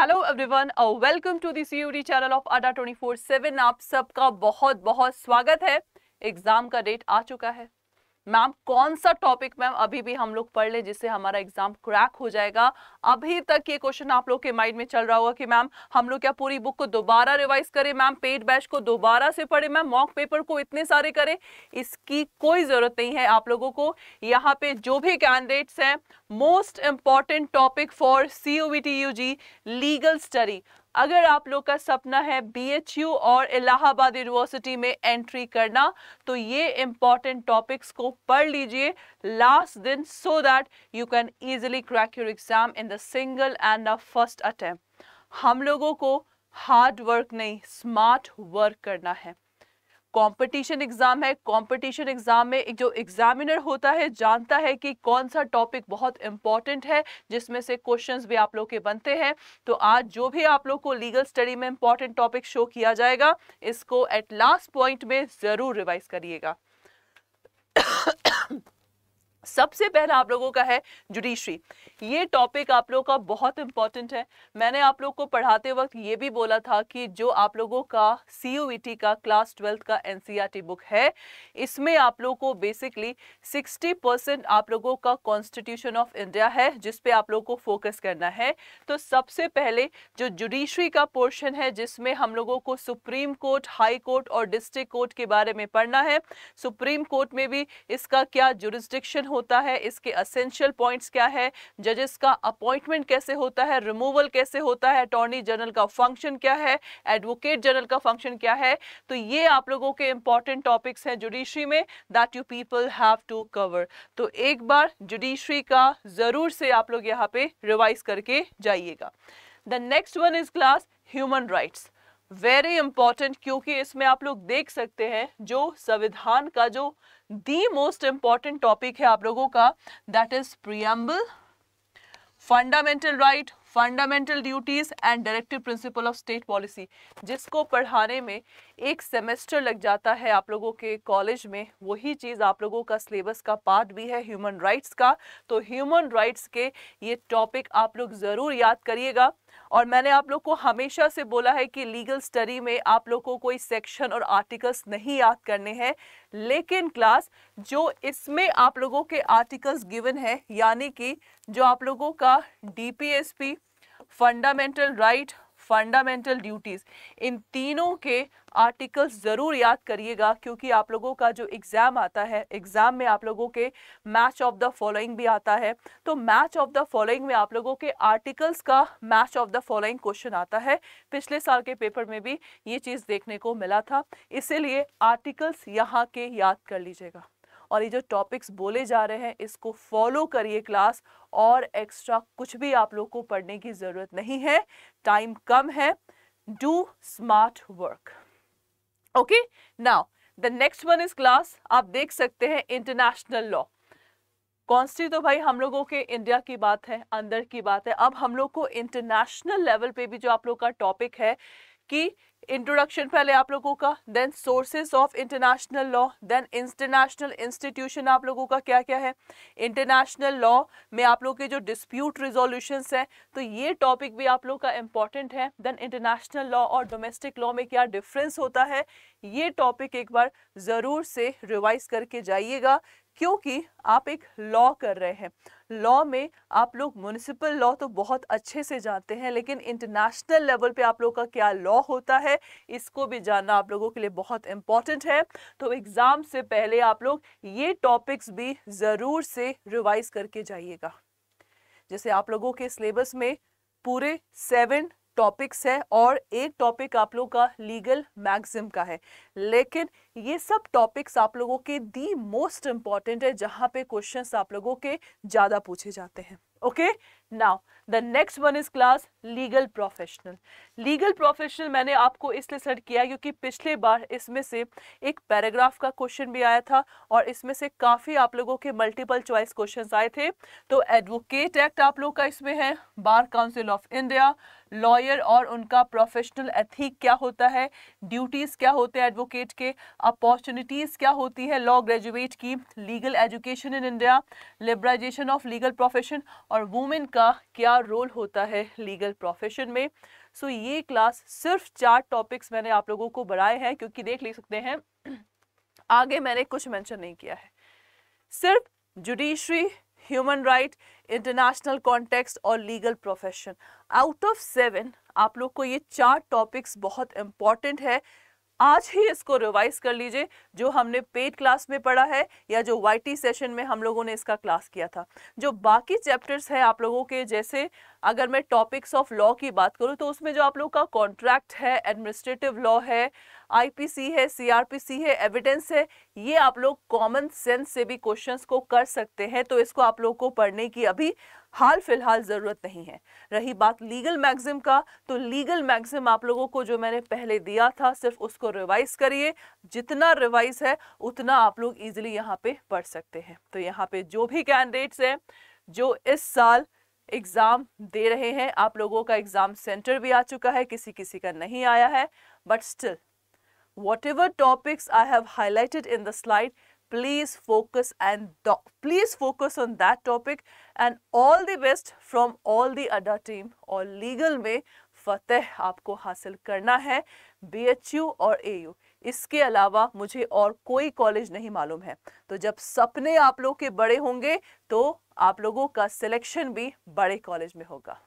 hello everyone और welcome to the CUD channel of Adda 24/7 आप सबका बहुत बहुत स्वागत है एग्जाम का डेट आ चुका है मैम कौन सा टॉपिक मैम अभी भी हम लोग पढ़ लें जिससे हमारा एग्जाम क्रैक हो जाएगा अभी तक ये क्वेश्चन आप लोग के माइंड में चल रहा होगा कि मैम हम लोग क्या पूरी बुक को दोबारा रिवाइज करें मैम पेड बैच को दोबारा से पढ़े मैम मॉक पेपर को इतने सारे करें इसकी कोई ज़रूरत नहीं है आप लोगों को यहाँ पे जो भी कैंडिडेट्स हैं most important topic for C O legal study अगर आप लोग का सपना है बीएचयू और इलाहाबाद यूनिवर्सिटी में एंट्री करना तो ये इम्पॉर्टेंट टॉपिक्स को पढ़ लीजिए लास्ट दिन so that you can easily crack your exam in the single and the first attempt हम लोगों को हार्ड वर्क नहीं स्मार्ट वर्क करना है कंपटीशन एग्ज़ाम है कंपटीशन एग्ज़ाम में एक जो एग्ज़ामिनर होता है जानता है कि कौन सा टॉपिक बहुत इंपॉर्टेंट है जिसमें से क्वेश्चंस भी आप लोग के बनते हैं तो आज जो भी आप लोग को लीगल स्टडी में इंपॉर्टेंट टॉपिक शो किया जाएगा इसको एट लास्ट पॉइंट में ज़रूर रिवाइज करिएगा सबसे पहला आप लोगों का है जुडिशरी ये टॉपिक आप लोगों का बहुत इंपॉर्टेंट है मैंने आप लोग को पढ़ाते वक्त ये भी बोला था कि जो आप लोगों का सी यू टी का क्लास ट्वेल्थ का N C R T book है इसमें आप लोगों को बेसिकली 60 परसेंट आप लोगों का कॉन्स्टिट्यूशन ऑफ इंडिया है जिसपे आप लोगों को फोकस करना है तो सबसे पहले जो जुडिशरी का पोर्शन है जिसमें हम लोगों को सुप्रीम कोर्ट हाई कोर्ट और डिस्ट्रिक्ट कोर्ट के बारे में पढ़ना है सुप्रीम कोर्ट में भी इसका क्या जुरिस्डिक्शन होता है इसके असेंशियल पॉइंट्स क्या है जजेस का अपॉइंटमेंट कैसे होता है रिमूवल कैसे होता है अटॉर्नी जनरल का फंक्शन क्या है एडवोकेट जनरल का फंक्शन क्या है तो ये आप लोगों के इंपॉर्टेंट टॉपिक्स हैं जुडिशरी में that you people have to cover तो एक बार जुडिशरी का ज़रूर से आप लोग यहाँ पे रिवाइज करके जाइएगा the next one is class human rights very important क्योंकि इसमें आप लोग देख सकते हैं जो संविधान का जो दी मोस्ट इंपॉर्टेंट टॉपिक है आप लोगों का that is preamble fundamental right fundamental duties and directive principle of state policy जिसको पढ़ाने में एक सेमेस्टर लग जाता है आप लोगों के कॉलेज में वही चीज़ आप लोगों का सिलेबस का पार्ट भी है ह्यूमन राइट्स का तो ह्यूमन राइट्स के ये टॉपिक आप लोग ज़रूर याद करिएगा और मैंने आप लोग को हमेशा से बोला है कि लीगल स्टडी में आप लोग को कोई सेक्शन और आर्टिकल्स नहीं याद करने हैं लेकिन क्लास जो इसमें आप लोगों के आर्टिकल्स गिवन है यानी कि जो आप लोगों का DPSP fundamental right fundamental duties इन तीनों के आर्टिकल्स ज़रूर याद करिएगा क्योंकि आप लोगों का जो एग्ज़ाम आता है एग्ज़ाम में आप लोगों के मैच ऑफ द फॉलोइंग भी आता है तो मैच ऑफ द फॉलोइंग में आप लोगों के आर्टिकल्स का match of the following question आता है पिछले साल के पेपर में भी ये चीज़ देखने को मिला था इसीलिए आर्टिकल्स यहाँ के याद कर लीजिएगा और ये जो टॉपिक्स बोले जा रहे हैं इसको फॉलो करिए क्लास और एक्स्ट्रा कुछ भी आप लोग को पढ़ने की ज़रूरत नहीं है टाइम कम है do smart work okay now the next one is class आप देख सकते हैं इंटरनेशनल लॉ सी तो भाई हम लोगों के इंडिया की बात है अंदर की बात है अब हम लोग को इंटरनेशनल लेवल पे भी जो आप लोग का टॉपिक है कि इंट्रोडक्शन पहले आप लोगों का then sources of international law then international institution आप लोगों का क्या क्या है इंटरनेशनल लॉ में आप लोग के जो डिस्प्यूट रिजोल्यूशंस हैं तो ये टॉपिक भी आप लोग का इम्पॉर्टेंट है देन इंटरनेशनल लॉ और डोमेस्टिक लॉ में क्या डिफरेंस होता है ये टॉपिक एक बार ज़रूर से रिवाइज करके जाइएगा क्योंकि आप एक लॉ कर रहे हैं लॉ में आप लोग म्यूनिसिपल लॉ तो बहुत अच्छे से जानते हैं लेकिन इंटरनेशनल लेवल पे आप लोग का क्या लॉ होता है है इसको भी जानना आप लोगों के लिए बहुत इंपॉर्टेंट है तो एग्ज़ाम से पहले आप लोग ये टॉपिक्स भी ज़रूर से रिवाइज करके जाइएगा जैसे आप लोगों के सिलेबस में पूरे सेवन टॉपिक्स है और एक टॉपिक आप लोगों का लीगल मैक्सिम का है लेकिन ये सब टॉपिक्स आप लोगों के दी मोस्ट इंपॉर्टेंट है जहां पे क्वेश्चंस आप लोगों के ज़्यादा पूछे जाते हैं okay now the next one is class legal professional legal professional मैंने आपको इसलिए सेट किया क्योंकि पिछले बार इसमें से एक पैराग्राफ का क्वेश्चन भी आया था और इसमें से काफ़ी आप लोगों के मल्टीपल चॉइस क्वेश्चन आए थे तो एडवोकेट एक्ट आप लोग का इसमें है bar council of India lawyer और उनका प्रोफेशनल एथिक क्या होता है ड्यूटीज़ क्या होते हैं एडवोकेट के अपॉर्चुनिटीज़ क्या होती है लॉ ग्रेजुएट की legal education in India liberalisation of legal profession और वुमेन का क्या क्या रोल होता है लीगल प्रोफेशन में सो so, ये क्लास सिर्फ चार टॉपिक्स मैंने आप लोगों को बढ़ाए हैं क्योंकि देख ले सकते हैं आगे मैंने कुछ मेंशन नहीं किया है सिर्फ judiciary human right international context और legal profession out of seven आप लोग को ये चार टॉपिक्स बहुत इंपॉर्टेंट है आज ही इसको रिवाइज कर लीजिए जो हमने पेड क्लास में पढ़ा है या जो वाईटी सेशन में हम लोगों ने इसका क्लास किया था जो बाकी चैप्टर्स हैं आप लोगों के जैसे अगर मैं टॉपिक्स ऑफ लॉ की बात करूं तो उसमें जो आप लोगों का कॉन्ट्रैक्ट है एडमिनिस्ट्रेटिव लॉ है आईपीसी है सीआरपीसी है एविडेंस है ये आप लोग कॉमन सेंस से भी क्वेश्चन को कर सकते हैं तो इसको आप लोग को पढ़ने की अभी हाल फिलहाल ज़रूरत नहीं है रही बात लीगल मैगजिम का तो लीगल मैगजिम आप लोगों को जो मैंने पहले दिया था सिर्फ उसको रिवाइज करिए जितना रिवाइज है उतना आप लोग इजिली यहाँ पे पढ़ सकते हैं तो यहाँ पे जो भी कैंडिडेट्स हैं जो इस साल एग्ज़ाम दे रहे हैं आप लोगों का एग्ज़ाम सेंटर भी आ चुका है किसी किसी का नहीं आया है but still whatever topics I have highlighted in the slide please focus and please focus on that topic and all the best from all the other team और legal में फतेह आपको हासिल करना है बी एच यू और ए you इसके अलावा मुझे और कोई कॉलेज नहीं मालूम है तो जब सपने आप लोग के बड़े होंगे तो आप लोगों का सिलेक्शन भी बड़े कॉलेज में होगा